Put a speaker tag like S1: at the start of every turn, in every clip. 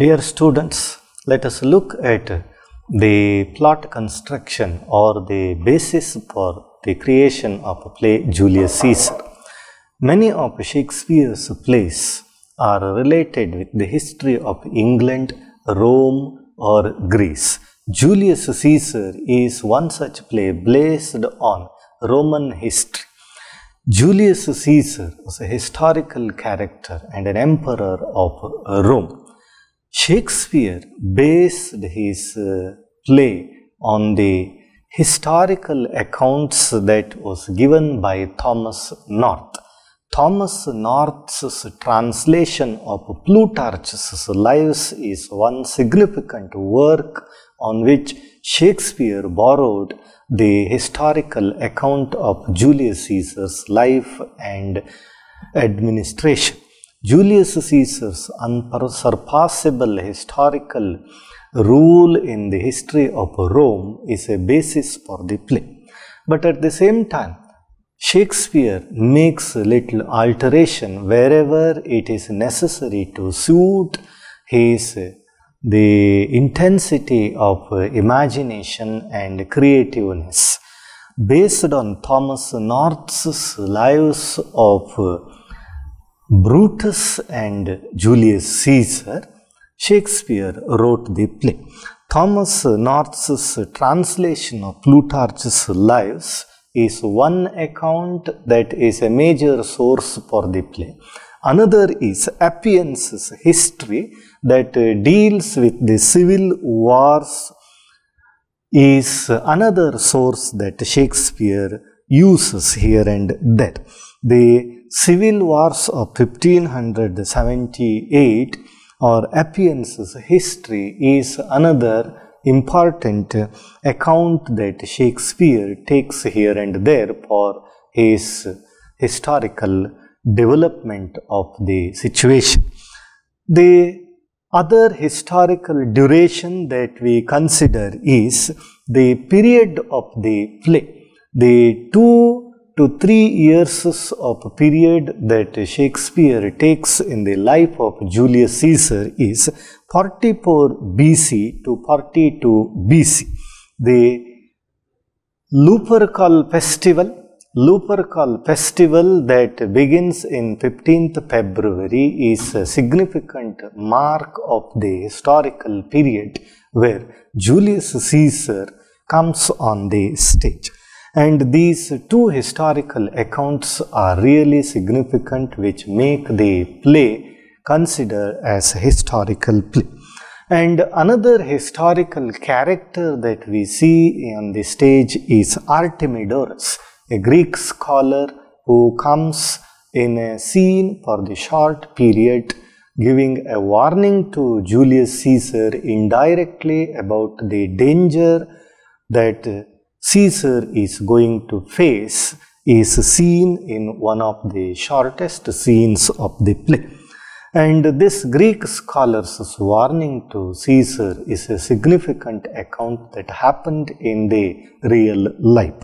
S1: Dear students, let us look at the plot construction or the basis for the creation of a play Julius Caesar. Many of Shakespeare's plays are related with the history of England, Rome or Greece. Julius Caesar is one such play based on Roman history. Julius Caesar was a historical character and an emperor of Rome. Shakespeare based his uh, play on the historical accounts that was given by Thomas North. Thomas North's translation of Plutarch's Lives is one significant work on which Shakespeare borrowed the historical account of Julius Caesar's life and administration. Julius Caesar's unsurpassable historical rule in the history of Rome is a basis for the play. But at the same time, Shakespeare makes little alteration wherever it is necessary to suit his the intensity of imagination and creativeness. Based on Thomas North's lives of Brutus and Julius Caesar, Shakespeare wrote the play. Thomas North's translation of Plutarch's Lives is one account that is a major source for the play. Another is Appian's history that deals with the civil wars is another source that Shakespeare uses here and there. The civil wars of 1578, or Appian's history is another important account that Shakespeare takes here and there for his historical development of the situation. The other historical duration that we consider is the period of the play. The two to three years of period that Shakespeare takes in the life of Julius Caesar is 44 BC to 42 BC. The Lupercal festival, Lupercal festival that begins in 15th February is a significant mark of the historical period where Julius Caesar comes on the stage. And these two historical accounts are really significant which make the play consider as a historical play. And another historical character that we see on the stage is Artemidorus, a Greek scholar who comes in a scene for the short period giving a warning to Julius Caesar indirectly about the danger that Caesar is going to face is seen in one of the shortest scenes of the play. And this Greek scholar's warning to Caesar is a significant account that happened in the real life.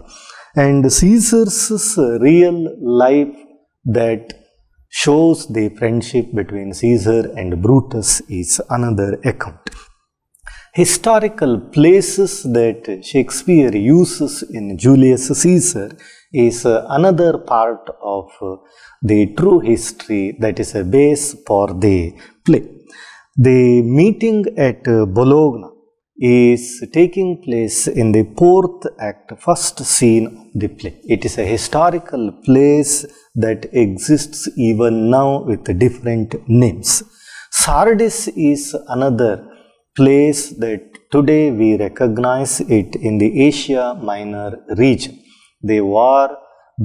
S1: And Caesar's real life that shows the friendship between Caesar and Brutus is another account historical places that Shakespeare uses in Julius Caesar is another part of the true history that is a base for the play. The meeting at Bologna is taking place in the fourth act, first scene of the play. It is a historical place that exists even now with different names. Sardis is another place that today we recognize it in the Asia Minor region. The war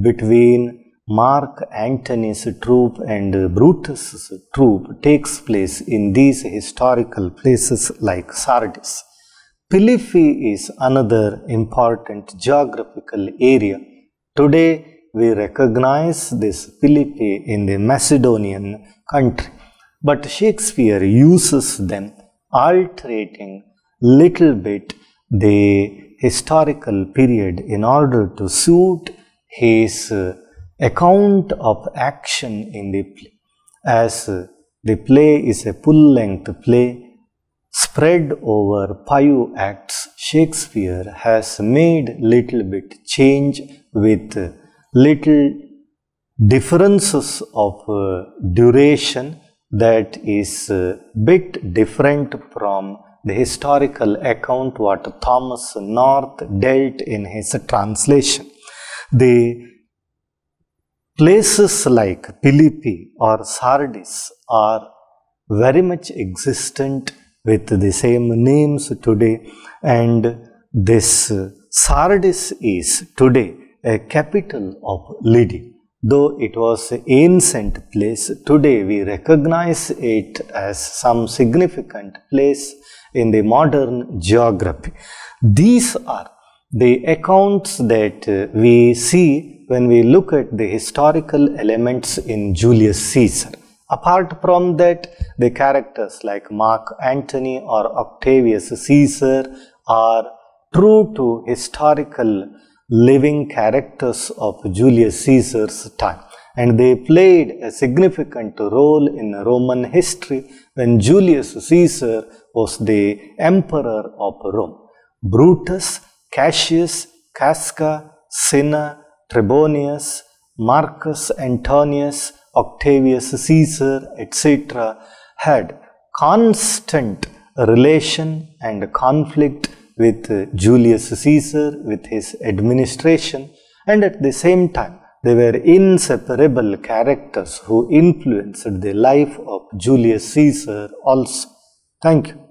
S1: between Mark Antony's troop and Brutus's troop takes place in these historical places like Sardis. Philippi is another important geographical area. Today we recognize this Philippi in the Macedonian country, but Shakespeare uses them altering little bit the historical period in order to suit his account of action in the play. As the play is a full length play spread over five acts, Shakespeare has made little bit change with little differences of uh, duration that is uh, bit different from the historical account what Thomas North dealt in his translation. The places like Philippi or Sardis are very much existent with the same names today and this Sardis is today a capital of Lydia. Though it was an ancient place, today we recognize it as some significant place in the modern geography. These are the accounts that uh, we see when we look at the historical elements in Julius Caesar. Apart from that, the characters like Mark Antony or Octavius Caesar are true to historical living characters of Julius Caesar's time and they played a significant role in Roman history when Julius Caesar was the emperor of Rome. Brutus, Cassius, Casca, Cinna, Trebonius, Marcus Antonius, Octavius Caesar, etc. had constant relation and conflict with uh, Julius Caesar, with his administration, and at the same time, they were inseparable characters who influenced the life of Julius Caesar also. Thank you.